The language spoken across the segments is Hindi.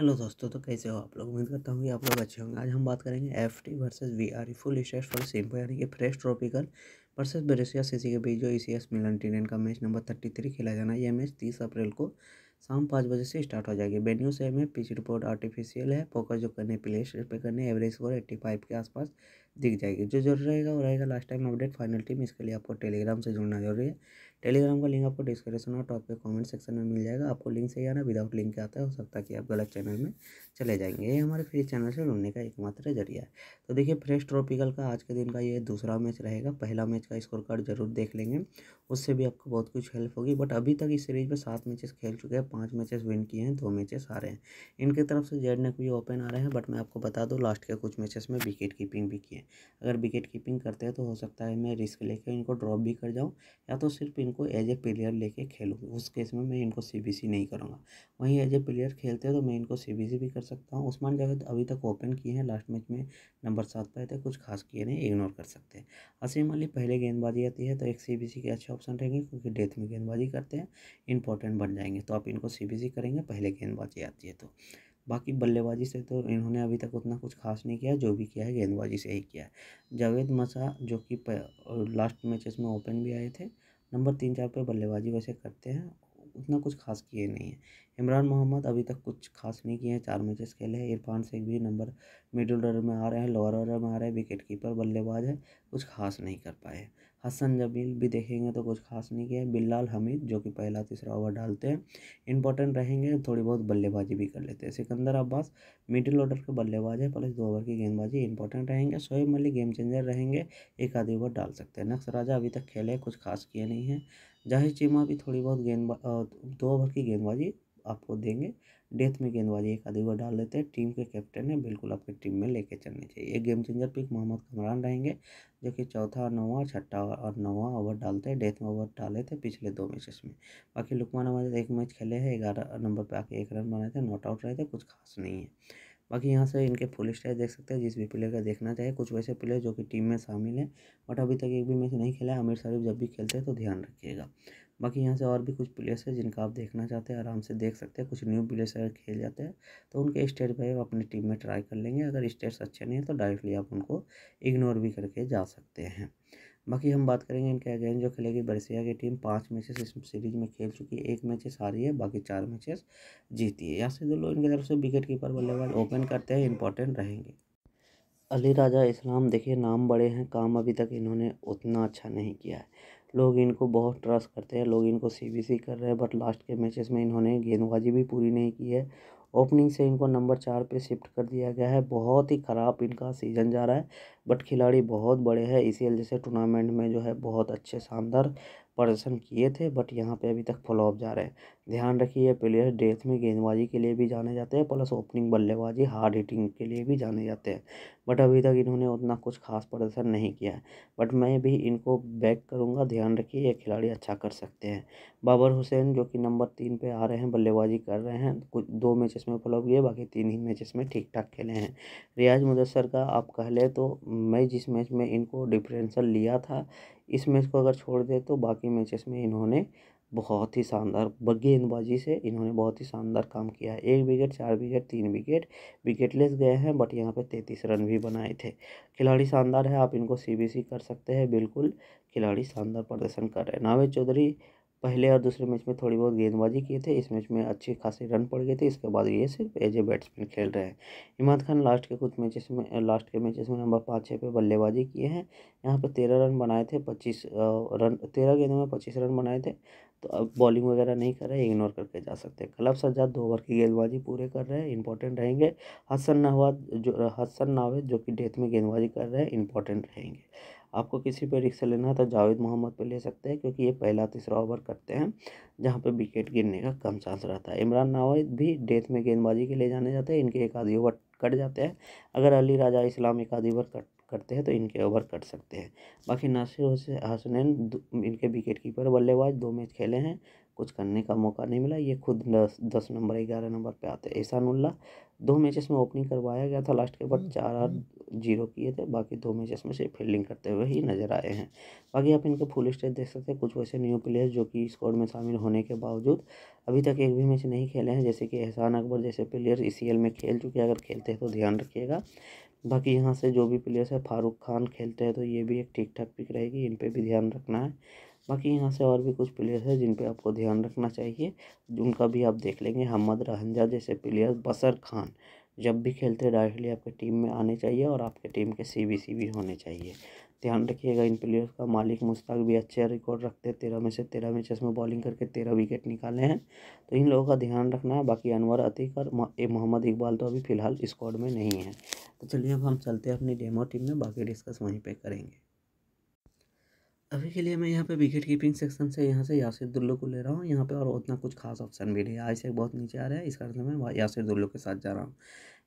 हेलो दोस्तों तो कैसे हो आप लोग उम्मीद करता हूँ कि आप लोग अच्छे होंगे आज हम बात करेंगे F T versus V R full state for सिम्पो यानी कि fresh tropical versus Brescia CC के बीच जो ई सी एस मिलन टीडेंट का मैच नंबर थर्टी थ्री खेला जाना है यह मैच तीस अप्रैल को शाम पाँच बजे से स्टार्ट हो जाएगी बेन्यू से में पिच रिपोर्ट आर्टिफिशियल है पोकर जो करने प्ले स्टेट पे करने एवरेज स्कोर एट्टी फाइव के आसपास दिख जाएगी जो जरूर रहेगा वो रहेगा last time update final team इसके लिए आपको टेलीग्राम से जुड़ना जरूरी है टेलीग्राम का लिंक आपको डिस्क्रिप्शन और टॉप के कमेंट सेक्शन में मिल जाएगा आपको लिंक सही आना विदाउट लिंक के आता है हो सकता है कि आप गलत चैनल में चले जाएंगे ये हमारे फ्री चैनल से ढूंढने का एकमात्र जरिया है तो देखिए फ्रेश ट्रॉपिकल का आज के दिन का ये दूसरा मैच रहेगा पहला मैच का स्कोर कार्ड जरूर देख लेंगे उससे भी आपको बहुत कुछ हेल्प होगी बट अभी तक इस सीरीज में सात मैचेस खेल चुके हैं पाँच मैचेस विन किए हैं दो मैचेस आ रहे हैं इनके तरफ से जेड नेक भी ओपन आ रहे हैं बट मैं आपको बता दूँ लास्ट के कुछ मैचेस में विकेट कीपिंग भी किए अगर विकेट कीपिंग करते हैं तो हो सकता है मैं रिस्क लेकर इनको ड्रॉप भी कर जाऊँ या तो सिर्फ इनको एज ए प्लेयर लेके खेलूँ उस केस में मैं इनको सीबीसी नहीं करूँगा वहीं एज ए प्लेयर खेलते हैं तो मैं इनको सीबीसी भी कर सकता हूँ उस्मान जावेद अभी तक ओपन किए हैं लास्ट मैच में नंबर सात पर थे कुछ खास किए नहीं इग्नोर कर सकते हैं असीम अली पहले गेंदबाजी आती है तो एक सी के अच्छे ऑप्शन रहेंगे क्योंकि डेथ में गेंदबाजी करते हैं इंपॉर्टेंट बन जाएंगे तो आप इनको सी करेंगे पहले गेंदबाजी आती है तो बाकी बल्लेबाजी से तो इन्होंने अभी तक उतना कुछ खास नहीं किया जो भी किया है गेंदबाजी से ही किया है जावेद मसा जो कि लास्ट मैचेस में ओपन भी आए थे नंबर तीन चार पर बल्लेबाजी वैसे करते हैं उतना कुछ खास किए नहीं है इमरान मोहम्मद अभी तक कुछ खास नहीं किए हैं चार मैचेस खेले हैं इरफान शेख भी नंबर मिडिल ऑर्डर में आ रहे हैं लोअर ऑर्डर में आ रहे हैं विकेट कीपर बल्लेबाज है कुछ खास नहीं कर पाए हसन जमील भी देखेंगे तो कुछ खास नहीं किया बिल्लाल हमीद जो कि पहला तीसरा ओवर डालते हैं इंपॉर्टेंट रहेंगे थोड़ी बहुत बल्लेबाजी भी कर लेते हैं सिकंदर अब्बास मिडिल ऑर्डर के बल्लेबाज है प्लस दो ओवर की गेंदबाजी इंपॉर्टेंट रहेंगे शोएब मलिक गेम चेंजर रहेंगे एक आधे ओवर डाल सकते हैं नक्स राजा अभी तक खेले कुछ खास किए नहीं है जाहिर चीमा भी थोड़ी बहुत गेंदबा दो ओवर की गेंदबाजी आपको देंगे डेथ में गेंदबाजी एक आधी ओवर डाल देते हैं टीम के कैप्टन है बिल्कुल अपनी टीम में लेके चलने चाहिए एक game changer pick Mohammad Kamran रहेंगे जो कि चौथा और नौवा छठा और नौवा ओवर डालते हैं डेथ में ओवर डाले थे पिछले दो मैचेस में बाकी लुकमान नवाज एक मैच खेले हैं ग्यारह नंबर पर आके एक रन बनाए थे नॉट आउट रहे थे कुछ खास नहीं है बाकी यहाँ से इनके फुल स्टाइल देख सकते हैं जिस भी प्लेयर का देखना चाहिए कुछ वैसे प्लेयर जो कि टीम में शामिल हैं बट अभी तक एक भी मैच नहीं खेला है आमिर शरीफ जब भी खेलते हैं तो ध्यान रखिएगा बाकी यहाँ से और भी कुछ प्लेयर्स है जिनका आप देखना चाहते हैं आराम से देख सकते हैं कुछ न्यू प्लेयर्स अगर खेल जाते हैं तो उनके स्टेट पर आप अपनी टीम में ट्राई कर लेंगे अगर स्टेट्स अच्छे नहीं हैं तो डायरेक्टली आप उनको इग्नोर भी करके जा सकते हैं बाकी हम बात करेंगे इनके अगेंस्ट जो खेलेगी बरसिया की टीम पाँच मैचेस इस सीरीज में खेल चुकी है एक मैचेस हारी है बाकी चार मैचेस जीती है यहाँ से जो लोग इनकी तरफ से विकेट कीपर बल्लेबाज ओपन करते हैं इंपॉर्टेंट रहेंगे अली राजा इस्लाम देखिए नाम बड़े हैं काम अभी तक इन्होंने उतना अच्छा नहीं किया है लोग इनको बहुत ट्रस्ट करते हैं लोग इनको सी कर रहे हैं बट लास्ट के मैचेस में इन्होंने गेंदबाजी भी पूरी नहीं की है ओपनिंग से इनको नंबर चार पे शिफ्ट कर दिया गया है बहुत ही ख़राब इनका सीज़न जा रहा है बट खिलाड़ी बहुत बड़े हैं इसी वजह से टूर्नामेंट में जो है बहुत अच्छे शानदार प्रदर्शन किए थे बट यहाँ पे अभी तक फॉलोअप जा रहे हैं ध्यान रखिए ये प्लेयर डेथ में गेंदबाजी के लिए भी जाने जाते हैं प्लस ओपनिंग बल्लेबाजी हार्ड हिटिंग के लिए भी जाने जाते हैं बट अभी तक इन्होंने उतना कुछ खास प्रदर्शन नहीं किया है बट मैं भी इनको बैक करूँगा ध्यान रखिए ये खिलाड़ी अच्छा कर सकते हैं बाबर हुसैन जो कि नंबर तीन पर आ रहे हैं बल्लेबाजी कर रहे हैं कुछ दो मैचेस में फॉलोअप किए बाकी तीन ही मैचेस में ठीक ठाक खेले हैं रियाज मुदसर का आप कह लें तो मैं जिस मैच में इनको डिफरेंसल लिया था इस मैच को अगर छोड़ दें तो बाकी मैचेस में इन्होंने बहुत ही शानदार गेंदबाजी से इन्होंने बहुत ही शानदार काम किया है एक विकेट चार विकेट तीन विकेट विकेटलेस गए हैं बट यहाँ पे तैंतीस रन भी बनाए थे खिलाड़ी शानदार है आप इनको सीबीसी कर सकते हैं बिल्कुल खिलाड़ी शानदार प्रदर्शन कर रहे हैं नावेद चौधरी पहले और दूसरे मैच में थोड़ी बहुत गेंदबाजी किए थे इस मैच में अच्छे खासे रन पड़ गए थे इसके बाद ये सिर्फ एज ए बैट्समैन खेल रहे हैं इमाद खान लास्ट के कुछ मैचेस में लास्ट के मैचेस में नंबर पाँच छः पे बल्लेबाजी किए हैं यहाँ पर तेरह रन बनाए थे पच्चीस रन तेरह गेंदों में पच्चीस रन बनाए थे तो अब बॉलिंग वगैरह नहीं कर रहे इग्नोर करके जा सकते हैं क्लब सज्जाद दो ओवर की गेंदबाजी पूरे कर रहे हैं इंपॉर्टेंट रहेंगे हसन नवाद जो हसन नावेद जो कि डेथ में गेंदबाजी कर रहे हैं इंपॉर्टेंट रहेंगे आपको किसी पर रिक्शा लेना है तो जावेद मोहम्मद पर ले सकते हैं क्योंकि ये पहला तीसरा ओवर करते हैं जहाँ पर विकेट गिरने का कम चांस रहता है इमरान नावेद भी डेथ में गेंदबाजी के लिए जाने जाते हैं इनके एक आधी ओवर कट जाते हैं अगर अली राजा इस्लाम एक आधी ओवर कट करते हैं तो इनके ओवर कट सकते हैं बाकी नासिर हुसैन इनके विकेट कीपर बल्लेबाज दो मैच खेले हैं कुछ करने का मौका नहीं मिला ये खुद दस दस नंबर ग्यारह नंबर पे आते उल्ला दो मैचेस में ओपनिंग करवाया गया था लास्ट के बाद हम्म, चार आठ जीरो हम्म। किए थे बाकी दो मैचेस में से फील्डिंग करते हुए ही नज़र आए हैं बाकी आप इनके फुल स्टेज देख सकते हैं कुछ वैसे न्यू प्लेयर्स जो कि स्क्वाड में शामिल होने के बावजूद अभी तक एक भी मैच नहीं खेले हैं जैसे कि एहसान अकबर जैसे प्लेयर ई e में खेल चुके हैं अगर खेलते हैं तो ध्यान रखिएगा बाकी यहाँ से जो भी प्लेयर्स है फारूक खान खेलते हैं तो ये भी एक ठीक ठाक पिक रहेगी इन पर भी ध्यान रखना है बाकी यहाँ से और भी कुछ प्लेयर्स हैं जिन पे आपको ध्यान रखना चाहिए उनका भी आप देख लेंगे हमद रहंजा जैसे प्लेयर बसर खान जब भी खेलते हैं डायरेक्टली आपके टीम में आने चाहिए और आपके टीम के सी बी सी भी होने चाहिए ध्यान रखिएगा इन प्लेयर्स का मालिक मुश्ताक भी अच्छे रिकॉर्ड रखते हैं तेरह में से तेरह मैचेस में बॉलिंग करके तेरह विकेट निकाले हैं तो इन लोगों का ध्यान रखना है बाकी अनवर अतीक और मोहम्मद इकबाल तो अभी फ़िलहाल स्क्वाड में नहीं है तो चलिए अब हम चलते हैं अपनी डेमो टीम में बाकी डिस्कस वहीं पर करेंगे अभी के लिए मैं यहाँ पे विकेट कीपिंग सेक्शन से यहाँ से यासिर दुल्लो को ले रहा हूँ यहाँ पे और उतना कुछ खास ऑप्शन भी नहीं है से बहुत नीचे आ रहा है इस कारण मैं यासिर दुल्लो के साथ जा रहा हूँ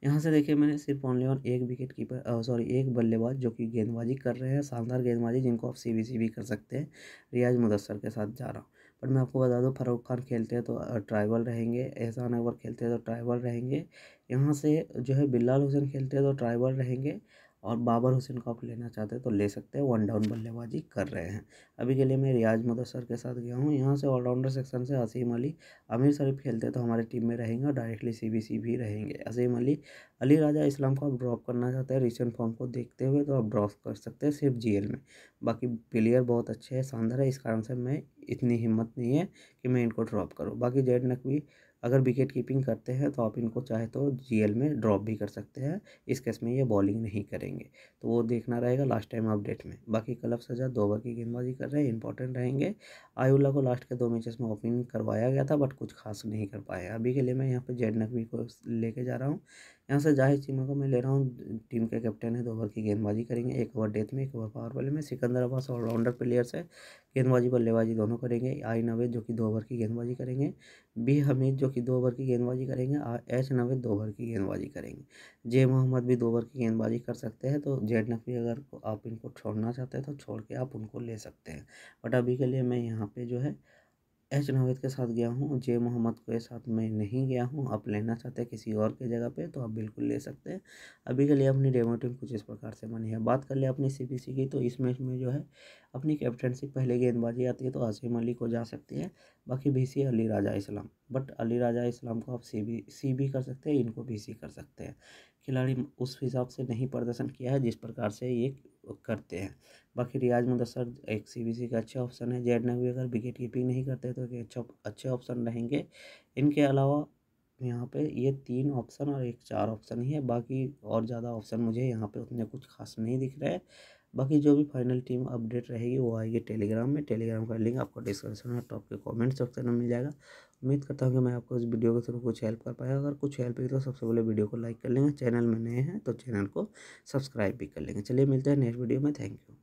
यहाँ से देखिए मैंने सिर्फ ऑनली ऑन एक विकेट कीपर सॉरी एक बल्लेबाज जो कि गेंदबाजी कर रहे हैं शानदार गेंदबाजी जिनको आप सी भी कर सकते हैं रियाज मुदसर के साथ जा रहा हूँ बट मैं आपको बता दूँ फरूख खान खेलते हैं तो ट्राइबल रहेंगे एहसान अकबर खेलते हैं तो ट्राइबल रहेंगे यहाँ से जो है बिल्लाल हुसैन खेलते हैं तो ट्राइबल रहेंगे और बाबर हुसैन कप लेना चाहते हैं तो ले सकते हैं वन डाउन बल्लेबाजी कर रहे हैं अभी के लिए मैं रियाज मदर सर के साथ गया हूँ यहाँ से ऑलराउंडर सेक्शन से असीम अली आमिर शरीफ खेलते तो हमारे टीम में रहेंगे और डायरेक्टली सी भी रहेंगे असीम अली अली राजा इस्लाम को आप ड्रॉप करना चाहते हैं रिसेंट फॉर्म को देखते हुए तो आप ड्रॉप कर सकते हैं सिर्फ जी में बाकी प्लेयर बहुत अच्छे हैं शानदार है इस कारण से मैं इतनी हिम्मत नहीं है कि मैं इनको ड्रॉप करूँ बाकी जेड नकवी अगर विकेट कीपिंग करते हैं तो आप इनको चाहे तो जीएल में ड्रॉप भी कर सकते हैं इस केस में ये बॉलिंग नहीं करेंगे तो वो देखना रहेगा लास्ट टाइम अपडेट में बाकी क्लब सजा दो बार की गेंदबाजी कर रहे हैं इंपॉर्टेंट रहेंगे आयुल्ला को लास्ट के दो मैचेस में ओपनिंग करवाया गया था बट कुछ खास नहीं कर पाया अभी के लिए मैं यहाँ पर जेड नकवी को लेके जा रहा हूँ यहाँ से जाहिर टीमों को मैं ले रहा हूँ टीम के कैप्टन है दो ओवर की गेंदबाजी करेंगे एक ओवर डेथ में एक ओवर पावर बॉल में सिकंदर अब्बास ऑलराउंडर प्लेयर्स है गेंदबाजी बल्लेबाजी दोनों करेंगे आई नवेद जो कि दो ओवर की गेंदबाजी करेंगे बी हमीद जो कि दो ओवर की गेंदबाजी करेंगे एच नवेद दो ओवर की गेंदबाजी करेंगे जे मोहम्मद भी दो ओवर की गेंदबाजी कर सकते हैं तो जेड नफी अगर आप इनको छोड़ना चाहते हैं तो छोड़ के आप उनको ले सकते हैं बट अभी के लिए मैं यहाँ पर जो है एच नवेद के साथ गया हूँ जे मोहम्मद के साथ मैं नहीं गया हूँ आप लेना चाहते हैं किसी और के जगह पे तो आप बिल्कुल ले सकते हैं अभी के लिए अपनी डेमो टीम कुछ इस प्रकार से बनी है बात कर ले अपनी सीबीसी की तो इस मैच में जो है अपनी कैप्टनशिप पहले गेंदबाजी आती है तो आसिम अली को जा सकती है बाकी भी सी अली राजा इस्लाम बट अली राजा इस्लाम को आप सी बी सी भी कर सकते हैं इनको भी सी कर सकते हैं खिलाड़ी उस हिसाब से नहीं प्रदर्शन किया है जिस प्रकार से ये करते हैं बाकी रियाज मुदसर एक सी बी सी का अच्छा ऑप्शन है जैड नकवी अगर विकेट कीपिंग नहीं करते तो अच्छा अच्छे ऑप्शन रहेंगे इनके अलावा यहाँ पे ये तीन ऑप्शन और एक चार ऑप्शन ही है बाकी और ज़्यादा ऑप्शन मुझे यहाँ पे उतने कुछ खास नहीं दिख रहे बाकी जो भी फाइनल टीम अपडेट रहेगी वो आएगी टेलीग्राम में टेलीग्राम का लिंक आपको डिस्क्रिप्शन में टॉप के कमेंट सेक्शन में मिल जाएगा उम्मीद करता हूँ कि मैं आपको इस वीडियो के थ्रू कुछ हेल्प कर पाया अगर कुछ हेल्प हुई तो सबसे पहले वीडियो को लाइक कर लेंगे चैनल में नए हैं तो चैनल को सब्सक्राइब भी कर लेंगे चलिए मिलते हैं नेक्स्ट वीडियो में थैंक यू